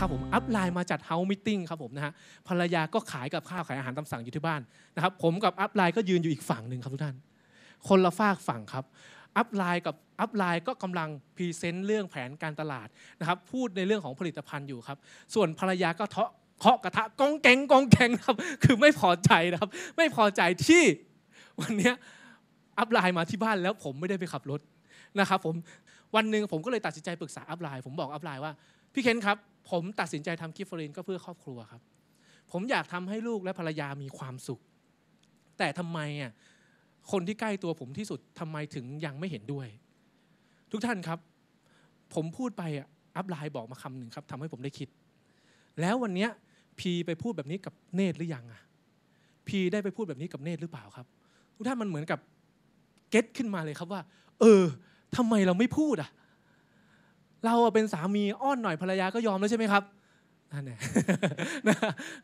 ครับผมอัพไลน์มาจัดเฮาส์มิ팅ครับผมนะฮะภรรยาก็ขายกับข้าวขายอาหารตามสั่งอยู่ที่บ้านนะครับผมกับอัพไลน์ก็ยืนอยู่อีกฝั่งหนึ่งครับทุกท่านคนละฝากฝั่งครับอัพไลน์กับอัพไลน์ก็กำลังพรีเซนต์เรื่องแผนการตลาดนะครับพูดในเรื่องของผลิตภัณฑ์อยู่ครับส่วนภรรยาก็เทาะเคาะกระทะกองแกงกองแกงครับคือไม่พอใจนะครับไม่พอใจที่วันนี้อัพไลน์มาที่บ้านแล้วผมไม่ได้ไปขับรถนะครับผมวันหนึ่งผมก็เลยตัดสินใจปรึกษาอัพไลน์ผมบอกอัพไลน์ว่าพี่เคนครับผมตัดสินใจทำกิฟฟอรินก็เพื่อครอบครัวครับ ผมอยากทำให้ลูกและภรรยา มีความสุข แต่ทำไมอ่ะ คนที่ใกล้ตัวผมที่สุดทำไมถึงยังไม่เห็นด้วย ทุกท่านครับ ผมพูดไปอ่ะ อัพไลน์บอกมาคำหนึ่งครับทำให้ผมได้คิด แล้ววันนี้พีไปพูดแบบนี้กับเนตรหรือยังอ่ะ พีได้ไปพูดแบบนี้กับเนตรหรือเปล่าครับ ทุกท่านมันเหมือนกับเก็ตขึ้นมาเลยครับว่า เออทำไมเราไม่พูดอ่ะเราเป็นสามีอ้อนหน่อยภรรยาก็ยอมแล้วใช่ไหมครับนั่นแหละ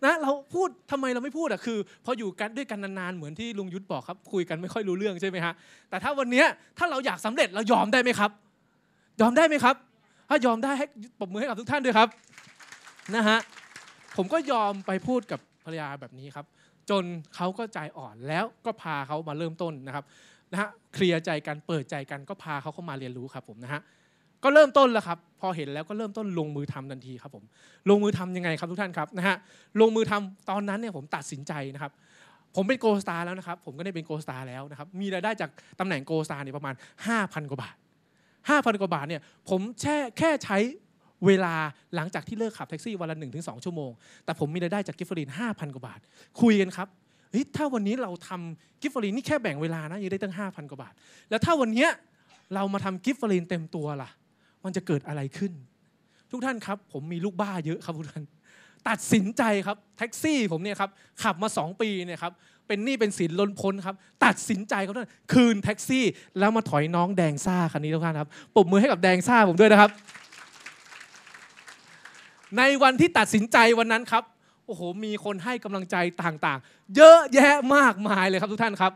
นะเราพูดทำไมเราไม่พูดอ่ะคือพออยู่กันด้วยกันนานๆเหมือนที่ลุงยุทธบอกครับคุยกันไม่ค่อยรู้เรื่องใช่ไหมฮะแต่ถ้าวันนี้ถ้าเราอยากสำเร็จเรายอมได้ไหมครับ ยอมได้ไหมครับ ถ้ายอมได้ให้ปรบมือให้กับทุกท่านด้วยครับนะฮะผมก็ยอมไปพูดกับภรรยาแบบนี้ครับ จนเขาก็ใจอ่อนแล้วก็พาเขามาเริ่มต้นนะครับนะฮะเคลียร์ใจกันเปิดใจกันก็พาเขาเข้ามาเรียนรู้ครับผมนะฮะก็เริ่มต้นแล้วครับพอเห็นแล้วก็เริ่มต้นลงมือทำทันทีครับผมลงมือทํำยังไงครับทุกท่านครับนะฮะลงมือทำตอนนั้นเนี่ยผมตัดสินใจนะครับผมเป็นโกลสตาร์แล้วนะครับผมก็ได้เป็นโกลสตาร์แล้วนะครับมีรายได้จากตำแหน่งโกลสตาร์เนี่ยประมาณ5,000กว่าบาท5,000กว่าบาทเนี่ยผมแค่แค่ใช้เวลาหลังจากที่เลิกขับแท็กซี่วันละ1งชั่วโมงแต่ผมมีรายได้จากกิฟฟอรีนห้าพันกว่าบาทคุยกันครับเฮ้ยถ้าวันนี้เราทำกิฟฟอรีนนี่แค่แบ่งเวลานะยังได้ตั้ง5,000กว่าบาท แล้วถ้าวันนี้เรามาทากิฟฟอรีนเต็มตัวล่ะมันจะเกิดอะไรขึ้น ทุกท่านครับผมมีลูกบ้าเยอะครับทุกท่านตัดสินใจครับแท็กซี่ผมเนี่ยครับขับมาสองปีเนี่ยครับเป็นหนี้เป็นสินล้นพ้นครับ ตัดสินใจครับท่านคืนแท็กซี่ แล้วมาถอยน้องแดงซ่าคันนี้ทุกท่านครับปุบมือให้กับแดงซ่าผมด้วยนะครับ ในวันที่ตัดสินใจวันนั้นครับโอ้โหมีคนให้กำลังใจต่างๆ เยอะแยะมากมายเลยครับ ทุกท่านครับ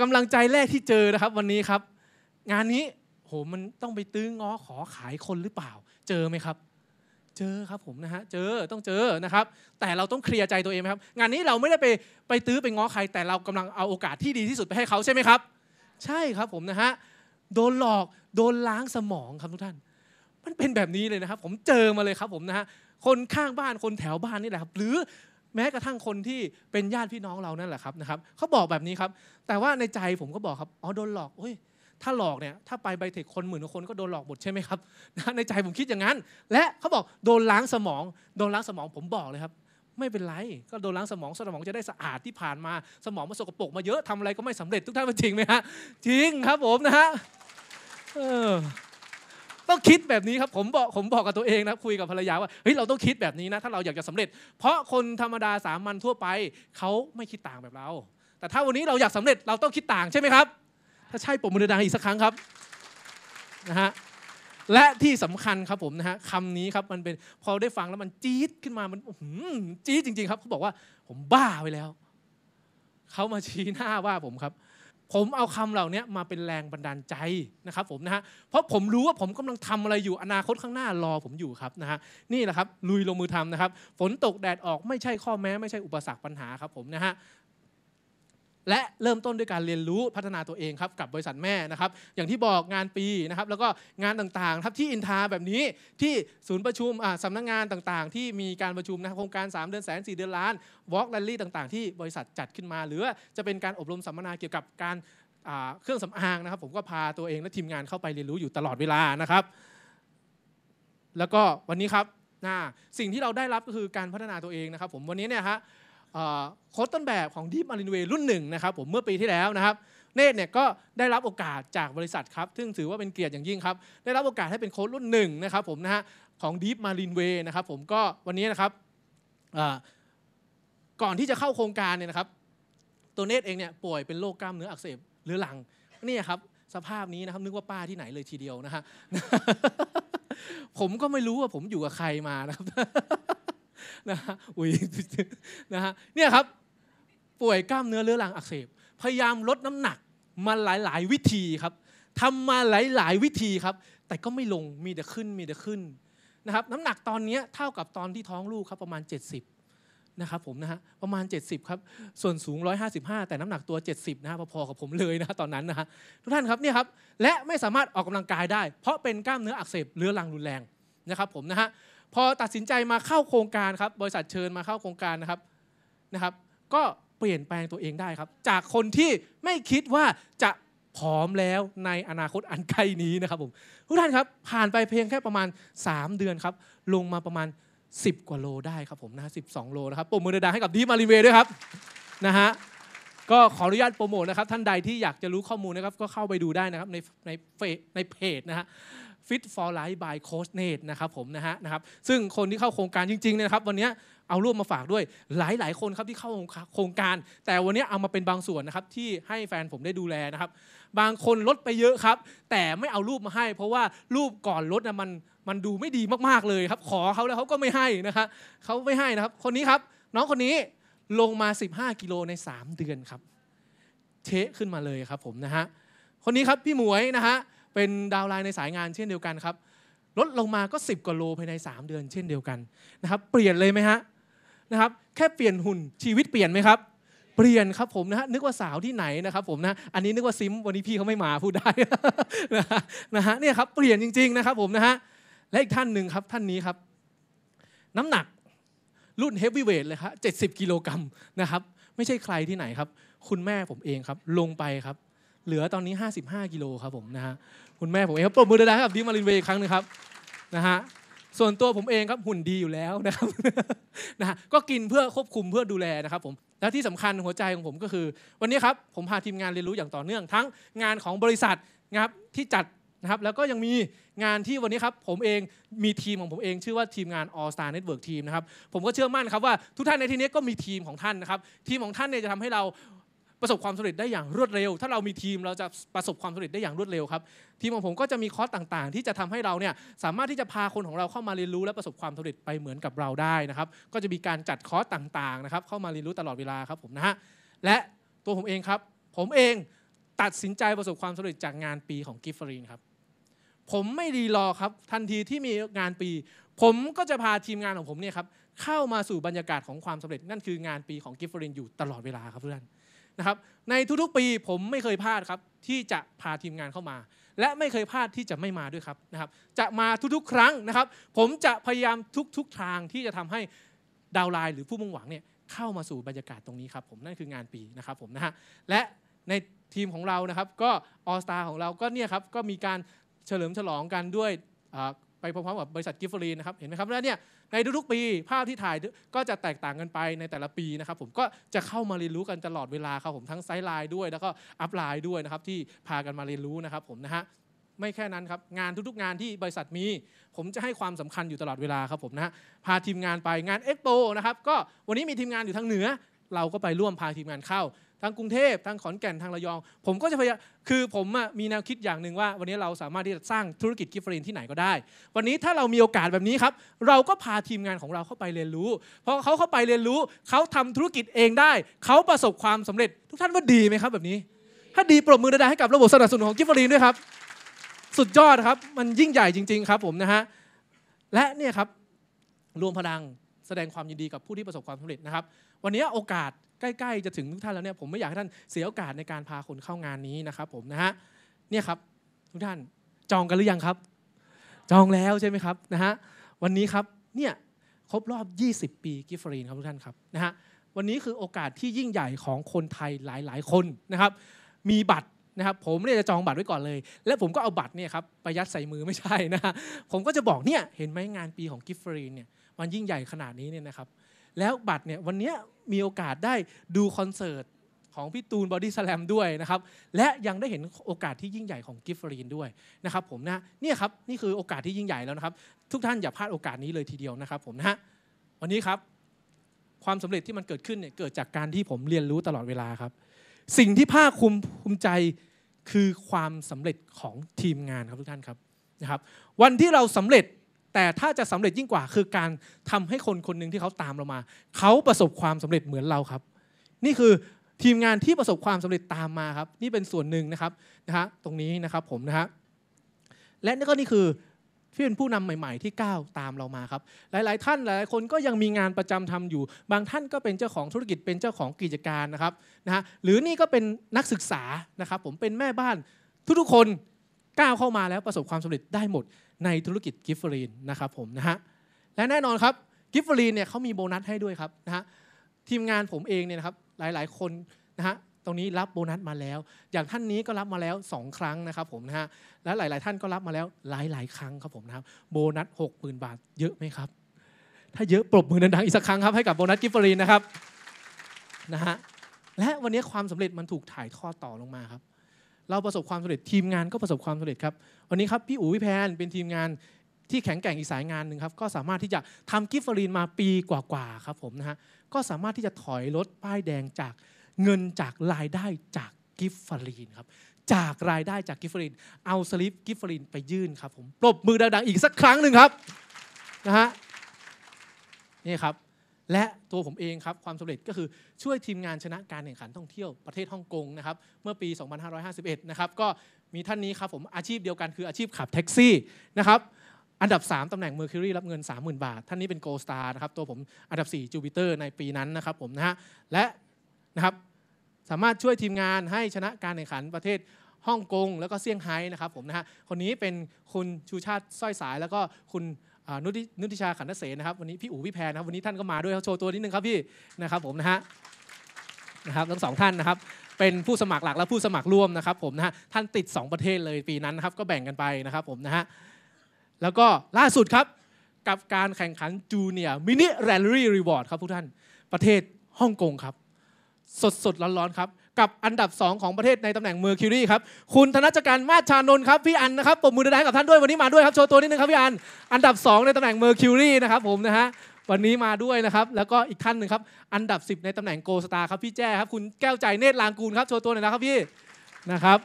กำลังใจแรกที่เจอนะครับ วันนี้ครับ งานนี้หมันต้องไปตื้อง้อขอขายคนหรือเปล่า เจอไหมครับ เจอครับผมนะฮะ เจอต้องเจอนะครับ แต่เราต้องเคลียร์ใจตัวเองครับ งานนี้เราไม่ได้ไปไปตื้อไปง้อใคร แต่เรากำลังเอาโอกาสที่ดีที่สุดไปให้เขาใช่ไหมครับ ใช่ครับผมนะฮะ โดนหลอกโดนล้างสมองครับทุกท่าน มันเป็นแบบนี้เลยนะครับ ผมเจอมาเลยครับผมนะฮะ คนข้างบ้านคนแถวบ้านนี่แหละครับ หรือแม้กระทั่งคนที่เป็นญาติพี่น้องเรานั่นแหละครับนะครับ เขาบอกแบบนี้ครับ แต่ว่าในใจผมก็บอกครับ อ๋อโดนหลอกเฮ้ยถ้าหลอกเนี่ยถ้าไปไบเทคคนหมื่นคนก็โดนหลอกหมดใช่ไหมครับนะในใจผมคิดอย่างนั้น และเขาบอกโดนล้างสมอง โดนล้างสมองผมบอกเลยครับ ไม่เป็นไร ก็โดนล้างสมองสมองจะได้สะอาดที่ผ่านมาสมองมันสกปรกมาเยอะทำอะไรก็ไม่สำเร็จทุกท่านนจริงไหมฮะจริงครับผมนะฮะต้องคิดแบบนี้ครับผมบอกผมบอกกับตัวเองนะคุยกับภรรยาว่าเฮ้ยเราต้องคิดแบบนี้นะถ้าเราอยากจะสำเร็จ เพราะคนธรรมดาสามัญทั่วไปเขาไม่คิดต่างแบบเราแต่ถ้าวันนี้เราอยากสำเร็จเราต้องคิดต่างใช่ไหมครับถ้าใช่ปมมือดังอีกสักครั้งครับนะฮะและที่สำคัญครับผมนะฮะคำนี้ครับมันเป็นพอได้ฟังแล้วมันจี๊ดขึ้นมามันจี๊ดจริงๆครับเขาบอกว่า ผมบ้าไปแล้วเขามาชี้หน้าว่าผมครับ ผมเอาคำเหล่านี้มาเป็นแรงบันดาลใจนะครับผมนะฮะเพราะผมรู้ว่าผมกำลังทำอะไรอยู่อนาคตข้างหน้ารอ ผมอยู่ครับนะฮะนี่แหละครับลุยลงมือทำนะครับฝนตกแดดออกไม่ใช่ข้อแม้ไม่ใช่อุปสรรคปัญหาครับผมนะฮะและเริ่มต้นด้วยการเรียนรู้พัฒนาตัวเองครับกับบริษัทแม่นะครับอย่างที่บอกงานปีนะครับแล้วก็งานต่างๆครับที่อินทาแบบนี้ที่ศูนย์ประชุมสำนักงงานต่างๆ ที่มีการประชุมนะโครงการ 3 เดือนแสนสเดือนล้านวอล์กแรลลี่ต่าง ๆที่บริษัทจัดขึ้นมา หรือจะเป็นการอบรมสัมมนาเกี่ยวกับการเครื่องสำอางนะครับ ผมก็พาตัวเองและทีมงานเข้าไปเรียนรู้อยู่ตลอดเวลานะครับ แล้วก็วันนี้ครับสิ่งที่เราได้รับก็คือการพัฒนาตัวเองนะครับผมวันนี้เนี่ยฮะโค้ดต้นแบบของ Deep Marine Way รุ่นหนึ่งนะครับผมเมื่อปีที่แล้วนะครับ เนตเนี่ยก็ได้รับโอกาสจากบริษัทครับซึ่งถือว่าเป็นเกียรติอย่างยิ่งครับ ได้รับโอกาสให้เป็นโค้ดรุ่นหนึ่งนะครับผมนะฮะของ Deep Marine Way นะครับผมก็วันนี้นะครับก่อนที่จะเข้าโครงการเนี่ยนะครับ ตัวเนตเองเนี่ยป่วยเป็นโรคกล้ามเนื้ออักเสบหรือหลังนี่ครับสภาพนี้นะครับนึกว่าป้าที่ไหนเลยทีเดียวนะฮะผมก็ไม่รู้ว่าผมอยู่กับใครมานะครับนะฮะอุ้ยนะฮะเนี่ยครับ ป่วยกล้ามเนื้อเรื้อรังอักเสบพยายามลดน้ำหนักมาหลายๆวิธีครับทำมาหลายๆ วิธีครับ แต่ก็ไม่ลงมีแต่ขึ้นมีแต่ขึ้นนะครับน้ำหนักตอนนี้เท่ากับตอนที่ท้องลูกครับประมาณ 70นะครับผมนะฮะประมาณ 70ครับส่วนสูง 155 แต่น้ำหนักตัว 70 นะฮะพอๆกับผมเลยนะตอนนั้นนะฮะทุกท่านครับเนี่ยครับและไม่สามารถออกกำลังกายได้ เพราะเป็นกล้ามเนื้ออักเสบเรื้อรังรุนแรงนะครับผมนะฮะพอตัดสินใจมาเข้าโครงการครับ บริษัทเชิญมาเข้าโครงการนะครับนะครับ ก็เปลี่ยนแปลงตัวเองได้ครับ จากคนที่ไม่คิดว่าจะผอมแล้วในอนาคตอันใกล้นี้นะครับผมทุกท่านครับผ่านไปเพียงแค่ประมาณ 3 เดือนครับ ลงมาประมาณ 10 กว่าโลได้ครับผมนะสิบสองโลนะครับปมมือดงให้กับดีมาริเวด้วยครับนะฮะก็ขออนุญาตโปรโมทนะครับท่านใดที่อยากจะรู้ข้อมูลนะครับก็เข้าไปดูได้นะครับในในในเพจนะฮะ Fit for Life by Coach n a t นะครับผมนะฮะนะครับซึ่งคนที่เข้าโครงการจริงๆนะครับ วันนี้เอารูปมาฝากด้วยหลายๆคนครับที่เข้าโครงการ แต่วันนี้เอามาเป็นบางส่วนนะครับที่ให้แฟนผมได้ดูแลนะครับบางคนลดไปเยอะครับ แต่ไม่เอารูปมาให้ เพราะว่ารูปก่อนลดนะมันมันดูไม่ดีมากๆเลยครับ ขอเขาแล้วเขาก็ไม่ให้นะครับเขาไม่ให้นะครับคนนี้ครับน้องคนนี้ลงมา15กิโลใน3เดือนครับเทะขึ้นมาเลยครับผมนะฮะคนนี้ครับพี่หมวยนะฮะเป็นดาวไลน์ในสายงานเช่นเดียวกันครับลดลงมาก็10กว่าโลภายใน3เดือน เช่นเดียวกันนะครับ เปลี่ยนเลยไหมฮะนะครับแค่เปลี่ยนหุ่น ชีวิตเปลี่ยนไหมครับเปลี่ยนครับผมนะฮะนึกว่าสาวที่ไหนนะครับผมนะอันนี้นึกว่าซิมวันนี้พี่เขาไม่มาพูดได้นะฮะเนี่ยครับเปลี่ยนจริงๆนะครับผมนะฮะและอีกท่านหนึ่งครับท่านนี้ครับ น้ำหนักรุ่นเฮฟวีเวทเลยครับเจ็ดสิบกิโลกรัมนะครับไม่ใช่ใครที่ไหนครับ คุณแม่ผมเองครับ ลงไปครับ เหลือตอนนี้ 55กิโลครับผมนะฮะคุณแม่ผมเองครับปรบมือดังๆกับดิมารินเวย์อีกครั้งนึงครับนะฮะส่วนตัวผมเองครับหุ่นดีอยู่แล้วนะครับนะฮะก็กินเพื่อควบคุมเพื่อดูแลนะครับผมและที่สำคัญหัวใจของผมก็คือ วันนี้ครับผมพาทีมงานเรียนรู้อย่างต่อเนื่องทั้งงานของบริษัทนะครับที่จัดนะครับแล้วก็ยังมีงานที่วันนี้ครับผมเองมีทีมของผมเอง ชื่อว่าทีมงาน All Star Network ทีมนะครับผมก็เชื่อมั่นครับว่าทุกท่านในที่นี้ก็มีทีมของท่านนะครับทีมของท่านเนี่ยจะทำให้เราประสบความสำเร็จได้อย่างรวดเร็ว ถ้าเรามีทีมเราจะประสบความสำเร็จได้อย่างรวดเร็วครับทีมของผมก็จะมีคอร์สต่าง ๆ ที่จะทำให้เราเนี่ยสามารถที่จะพาคนของเราเข้ามาเรียนรู้และประสบความสำเร็จไปเหมือนกับเราได้นะครับก็จะมีการจัดคอร์สต่างๆนะครับเข้ามาเรียนรู้ตลอดเวลาครับผมนะฮะและตัวผมเองครับผมเองตัดสินใจประสบความสำเร็จจากงานปีของกิฟฟรีนครับผมไม่รีรอครับทันทีที่มีงานปี ผมก็จะพาทีมงานของผมเนี่ยครับเข้ามาสู่บรรยากาศของความสำเร็จนั่นคืองานปีของกิฟฟอรินอยู่ตลอดเวลาครับเพื่อนนะครับในทุกๆ ปีผมไม่เคยพลาดครับที่จะพาทีมงานเข้ามา และไม่เคยพลาดที่จะไม่มาด้วยครับนะครับ จะมาทุกๆ ครั้งนะครับ ผมจะพยายามทุก ๆทางที่จะทำให้ดาวไลน์หรือผู้มุ่งหวังเนี่ยเข้ามาสู่บรรยากาศตรงนี้ครับผมนั่นคืองานปีนะครับผมนะฮะและในทีมของเรานะครับก็ออสตาของเราก็เนี่ยครับก็มีการเฉลิมฉลองกันด้วยไปพร้อมๆกับบริษัทกิฟฟอรีนะครับเห็นไหมครับแล้วเนี่ยในทุกๆปีภาพที่ถ่ายก็จะแตกต่างกันไปในแต่ละปีนะครับผมก็จะเข้ามาเรียนรู้กันตลอดเวลาครับผมทั้งไซส์ไลน์ด้วย แล้วก็อัพไลน์ด้วยนะครับที่พากันมาเรียนรู้นะครับผมนะฮะไม่แค่นั้นครับงานทุกๆงานที่บริษัทมี ผมจะให้ความสำคัญอยู่ตลอดเวลาครับผมนะพาทีมงานไปงานเอ็กโปนะครับก็วันนี้มีทีมงานอยู่ทางเหนือ เราก็ไปร่วมพาทีมงานเข้าทั้งกรุงเทพทั้งขอนแก่นทางระยอง ผมก็จะพยายามคือ ผมมีแนวคิดอย่างหนึ่งว่า วันนี้เราสามารถที่จะสร้างธุรกิจกิฟเฟรินที่ไหนก็ได้ วันนี้ถ้าเรามีโอกาสแบบนี้ครับ เราก็พาทีมงานของเราเข้าไปเรียนรู้พอเขาเข้าไปเรียนรู้เขาทำธุรกิจเองได้เขาประสบความสำเร็จ ทุกท่านว่าดีไหมครับแบบนี้ ถ้าดีปรบมือได้ให้กับระบบสนับสนุนของกิฟเฟรินด้วยครับสุดยอดครับมันยิ่งใหญ่จริงๆครับผมนะฮะและเนี่ยครับรวมพลังแสดงความยินดีกับผู้ที่ประสบความสำเร็จนะครับ วันนี้โอกาสใกล้ๆจะถึงทุกท่านแล้วเนี่ยผมไม่อยากให้ท่านเสียโอกาสในการพาคนเข้างานนี้นะครับผมนะฮะเนี่ยครับทุกท่านจองกันหรือยังครับ จองแล้วใช่ไหมครับนะฮะวันนี้ครับเนี่ยครบรอบ 20 ปีกิฟฟรีนครับทุกท่านครับนะฮะวันนี้คือโอกาสที่ยิ่งใหญ่ของคนไทยหลายๆคนนะครับ มีบัตรนะครับผมเนี่ยจะจองบัตรไว้ก่อนเลย และผมก็เอาบัตรเนี่ยครับไปยัดใส่มือไม่ใช่นะผมก็จะบอกเนี่ยเห็นไหมงานปีของกิฟฟรีนเนี่ย มันยิ่งใหญ่ขนาดนี้เนี่ยนะครับแล้วบัตรเนี่ยวันนี้มีโอกาสได้ดูคอนเสิร์ตของพี่ตูนบอดี้สแลมด้วยนะครับและยังได้เห็นโอกาสที่ยิ่งใหญ่ของกิฟฟรีนด้วยนะครับผมนะเนี่ยครับนี่คือโอกาสที่ยิ่งใหญ่แล้วนะครับ ทุกท่านอย่าพลาดโอกาสนี้เลยทีเดียวนะครับผมนะวันนี้ครับ ความสำเร็จที่มันเกิดขึ้นเนี่ยเกิดจากการที่ผมเรียนรู้ตลอดเวลาครับสิ่งที่ภาคภูมิใจคือความสำเร็จของทีมงานครับทุกท่านครับนะครับวันที่เราสำเร็จแต่ถ้าจะสำเร็จยิ่งกว่าคือการทำให้คนคนหนึ่งที่เขาตามเรามา เขาประสบความสำเร็จเหมือนเราครับ นี่คือทีมงานที่ประสบความสำเร็จตามมาครับนี่เป็นส่วนหนึ่งนะครับนะฮะตรงนี้นะครับผมนะฮะและนี่ก็นี่คือที่เป็นผู้นำใหม่ ๆที่ก้าวตามเรามาครับหลายๆท่านหลายๆคนก็ยังมีงานประจำทำอยู่ บางท่านก็เป็นเจ้าของธุรกิจเป็นเจ้าของกิจการนะครับนะฮะหรือนี่ก็เป็นนักศึกษานะครับผมเป็นแม่บ้านทุกๆคนก้าวเข้ามาแล้วประสบความสำเร็จได้หมดในธุรกิจกิฟฟรีนนะครับผมนะฮะและแน่นอนครับกิฟฟรีนเนี่ยเขามีโบนัสให้ด้วยครับนะฮะทีมงานผมเองเนี่ยนะครับหลายๆคนนะฮะตรงนี้รับโบนัสมาแล้ว อย่างท่านนี้ก็รับมาแล้ว 2 ครั้งนะครับผมนะฮะและหลายๆท่านก็รับมาแล้วหลายๆ ครั้งครับผมนะครับโบนัส60,000บาทเยอะไหมครับถ้าเยอะปรบมือดังๆอีกสักครั้งครับให้กับโบนัสกิฟฟรีนนะครับนะฮะและวันนี้ความสำเร็จมันถูกถ่ายทอดต่อลงมาครับเราประสบความสำเร็จทีมงานก็ประสบความสำเร็จครับวันนี้ครับพี่อู๋พี่แพนเป็นทีมงานที่แข็งแกร่งอีกสายงานหนึ่งครับ ก็สามารถที่จะทำกิฟฟรีนมาปีกว่าๆครับผมนะฮะก็สามารถที่จะถอยรถป้ายแดงจากเงินจากรายได้จากกิฟฟรีนครับจากรายได้จากกิฟฟรีนเอาสลิปกิฟฟรีนไปยื่นครับผมปรบมือดังๆอีกสักครั้งหนึ่งครับนะฮะนี่ครับและตัวผมเองครับความสำเร็จก็คือช่วยทีมงานชนะการแข่งขัน ท่องเที่ยว ประเทศฮ่องกงนะครับเมื่อปี 2551 นะครับก็มีท่านนี้ครับผมอาชีพเดียวกันคืออาชีพขับแท็กซี่นะครับอันดับ3ตำแหน่ง Mercury รับเงิน30,000 บาทท่านนี้เป็นโกลสตาร์นะครับตัวผมอันดับ4ปิเตอร์ในปีนั้นนะครับผมนะฮะและนะครับสามารถช่วยทีมงานให้ชนะการแข่งขัน ประเทศฮ่องกงแล้วก็เซี่ยงไฮ้นะครับผมนะฮะคนนี้เป็นคุณชูชาติสร้อยสายแล้วก็คุณนุตินุติชาขันทเสนนะครับวันนี้พี่อู๋พี่แพรนะครับวันนี้ท่านก็มาด้วยเขาโชว์ตัวนิดนึงครับพี่นะครับผมนะฮะนะครับทั้งสองท่านนะครับเป็นผู้สมัครหลักและผู้สมัครร่วมนะครับผมนะฮะท่านติด 2 ประเทศเลยปีนั้นนะครับก็แบ่งกันไปนะครับผมนะฮะแล้วก็ล่าสุดครับกับการแข่งขันจูเนียร์มินิแรลลี่รีวอร์ดครับทุกท่านประเทศฮ่องกงครับ สดสดร้อนๆครับกับอันดับ 2 ของประเทศในตำแหน่งเมอร์คิวรีครับคุณธนจักรมาชานนท์ครับพี่อันนะครับปมมือได้ให้กับท่านด้วยวันนี้มาด้วยครับโชว์ตัวนิดนึงครับพี่อัน อันดับ 2 ในตำแหน่งเมอร์คิวรีนะครับผมนะฮะวันนี้มาด้วยนะครับแล้วก็อีกท่านหนึ่งครับอันดับ 10 ในตำแหน่งโกสตาร์ครับพี่แจ้ครับคุณแก้วใจเนตรลางกูลครับโชว์ตัวหน่อยนะครับพี่นะครับ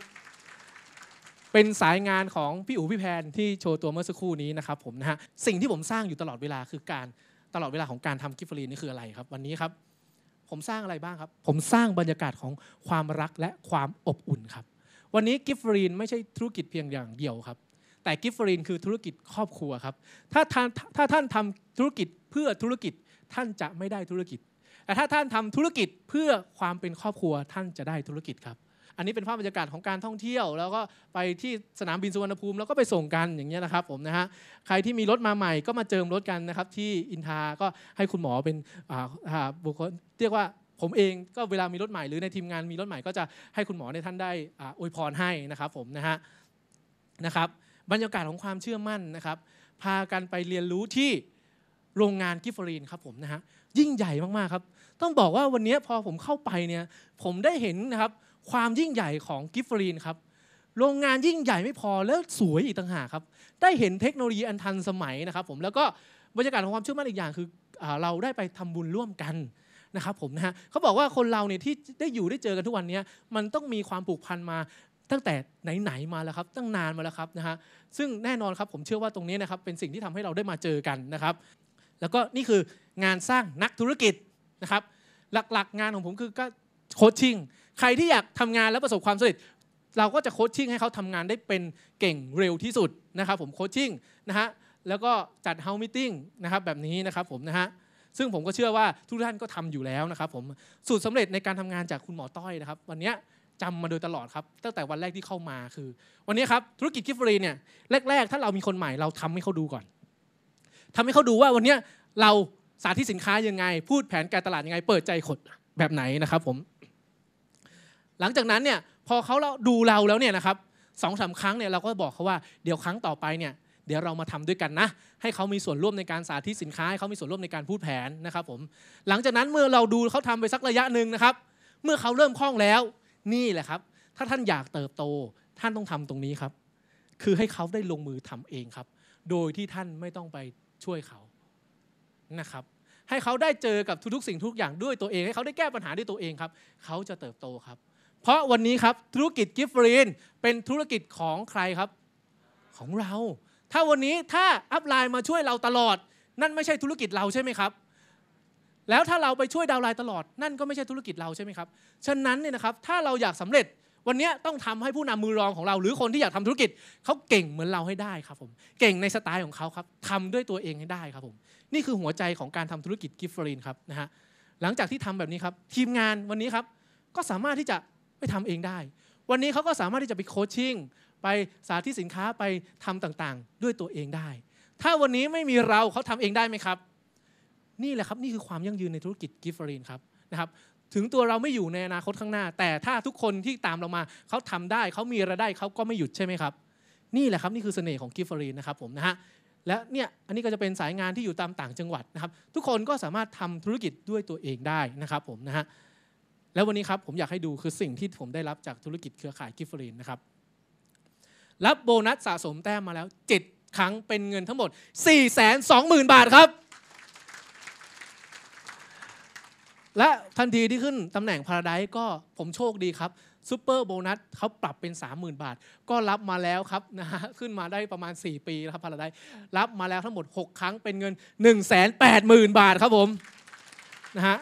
เป็นสายงานของพี่อู๋พี่แพนที่โชว์ตัวเมื่อสักครู่นี้นะครับผมนะฮะสิ่งที่ผมสร้างอยู่ตลอดเวลาคือการตลอดเวลาของการทำกิฟ์ฟรีนี่คืออะไรครับวันนี้ครับผมสร้างอะไรบ้างครับ ผมสร้างบรรยากาศของความรักและความอบอุ่นครับ วันนี้กิฟฟรีนไม่ใช่ธุรกิจเพียงอย่างเดียวครับ แต่กิฟฟรีนคือธุรกิจครอบครัวครับถ้าท่านถ้าท่านทำธุรกิจเพื่อธุรกิจท่านจะไม่ได้ธุรกิจ แต่ถ้าท่านทำธุรกิจเพื่อความเป็นครอบครัวท่านจะได้ธุรกิจครับอันนี้เป็นภาพบรรยากาศของการท่องเที่ยวแล้วก็ไปที่สนามบินสุวรรณภูมิแล้วก็ไปส่งกันอย่างเงี้ยนะครับผมนะฮะใครที่มีรถมาใหม่ก็มาเจิมรถกันนะครับที่อินทา ก็ให้คุณหมอเป็นบุคคลเรียกว่าผมเองก็เวลามีรถใหม่หรือในทีมงานมีรถใหม่ ก็จะให้คุณหมอในท่านได้อวยพรให้นะครับผมนะฮะนะครับบรรยากาศของความเชื่อมั่นนะครับพากันไปเรียนรู้ที่โรงงานกิฟฟรีนครับผมนะฮะยิ่งใหญ่มากๆครับต้องบอกว่าวันนี้พอผมเข้าไปเนี่ยผมได้เห็นนะครับความยิ่งใหญ่ของกิฟฟรีนครับ โรงงานยิ่งใหญ่ไม่พอแล้วสวยอีกต่างหากครับ ได้เห็นเทคโนโลยีอันทันสมัยนะครับผม แล้วก็บรรยากาศของความเชื่อมั่นอีกอย่างคือเราได้ไปทำบุญร่วมกันนะครับผมนะฮะเขาบอกว่าคนเราเนี่ยที่ได้อยู่ได้เจอกันทุกวันนี้มันต้องมีความผูกพันมาตั้งแต่ไหนๆมาแล้วครับ ตั้งนานมาแล้วครับนะฮะ ซึ่งแน่นอนครับผมเชื่อว่าตรงนี้นะครับเป็นสิ่งที่ทำให้เราได้มาเจอกันนะครับ แล้วก็นี่คืองานสร้างนักธุรกิจนะครับหลักๆงานของผมคือก็โคชชิ่งใครที่อยากทำงานแล้วประสบความสำเร็จเราก็จะโคชชิ่งให้เขาทำงานได้เป็นเก่งเร็วที่สุดนะครับผมโคชชิ่งนะฮะแล้วก็จัดเฮามิ팅นะครับแบบนี้นะครับผมนะฮะซึ่งผมก็เชื่อว่าทุกท่านก็ทำอยู่แล้วนะครับผมสูตรสำเร็จในการทำงานจากคุณหมอต้อยนะครับวันนี้จำมาโดยตลอดครับตั้งแต่วันแรกที่เข้ามาคือวันนี้ครับธุรกิจกิฟฟรีเนี่ยแรกๆถ้าเรามีคนใหม่เราทำให้เขาดูก่อนทำให้เขาดูว่าวันนี้เราสาธิตสินค้ายังไงพูดแผนการตลาดยังไงเปิดใจขดแบบไหนนะครับผมหลังจากนั้นเนี่ยพอเขาเราดูเราแล้วเนี่ยนะครับสองสาครั้งเนี่ยเราก็บอกเขาว่าเดี๋ยวครั้งต่อไปเนี่ย เดี๋ยวเรามาทำด้วยกันนะ ให้เขามีส่วนร่วมในการสาธิตสินค้าให้เขามีส่วนร่วมในการพูดแผนนะครับผมหลังจากนั้นเมื่อเราดูเขาทำไปสักระยะหนึ่งนะครับ เมื่อเขาเริ่มคล่องแล้วนี่แหละครับ ถ้าท่านอยากเติบโต ท่านต้องทำตรงนี้ครับ คือให้เขาได้ลงมือทำเองครับ โดยที่ท่านไม่ต้องไปช่วยเขานะครับ ให้เขาได้เจอกับทุกๆ สิ่งทุกอย่างด้วยตัวเองให้เขาได้แก้ปัญหาด้วยตัวเองครับเขาจะเติบโตครับเพราะวันนี้ครับธุรกิจกิฟฟ์รีนเป็นธุรกิจของใครครับ ของเราถ้าวันนี้ถ้าอัพไลน์มาช่วยเราตลอด นั่นไม่ใช่ธุรกิจเราใช่ไหมครับ แล้วถ้าเราไปช่วยดาวไลน์ตลอดนั่นก็ไม่ใช่ธุรกิจเราใช่ไหมครับฉะนั้นเนี่ยนะครับถ้าเราอยากสำเร็จวันนี้ต้องทำให้ผู้นำมือรองของเรา หรือคนที่อยากทำธุรกิจเขาเก่งเหมือนเราให้ได้ครับผมเก่งในสไตล์ของเขาครับทำด้วยตัวเองให้ได้ครับผมนี่คือหัวใจของการทำธุรกิจกิฟฟรีนครับนะฮะหลังจากที่ทำแบบนี้ครับทีมงานวันนี้ครับก็สามารถที่จะไปทำเองได้ วันนี้เขาก็สามารถที่จะไปโคชชิ่ง ไปสาธิตสินค้า ไปทำต่างๆ ด้วยตัวเองได้ ถ้าวันนี้ไม่มีเราเขาทำเองได้ไหมครับ นี่แหละครับนี่คือความยั่งยืนในธุรกิจกิฟฟรีนครับนะครับ ถึงตัวเราไม่อยู่ในอนาคตข้างหน้า แต่ถ้าทุกคนที่ตามเรามาเขาทำได้เขามีรายได้เขาก็ไม่หยุดใช่ไหมครับ นี่แหละครับนี่คือเสน่ห์ของกิฟฟรีนนะครับผมนะฮะ และเนี่ยอันนี้ก็จะเป็นสายงานที่อยู่ตามต่างจังหวัดนะครับ ทุกคนก็สามารถทำธุรกิจด้วยตัวเองได้นะครับ ผมนะฮะแล้ววันนี้ครับผมอยากให้ดูคือสิ่งที่ผมได้รับจากธุรกิจเครือข่ายกิฟเฟอรีนนะครับรับโบนัสสะสมแต้มมาแล้ว7ครั้งเป็นเงินทั้งหมด 4 2 0 0 0 0บาทครับ และทันทีที่ขึ้นตำแหน่งพาราไดก็ผมโชคดีครับซูเปอร์โบนัสเขาปรับเป็น 30,000 บาท ก็รับมาแล้วครับนะฮะขึ้นมาได้ประมาณ 4 ปีครับพาราไดรับมาแล้วทั้งหมด 6 ครั้งเป็นเงิน1 8 0 0 0 0 บาทครับผมนะฮะ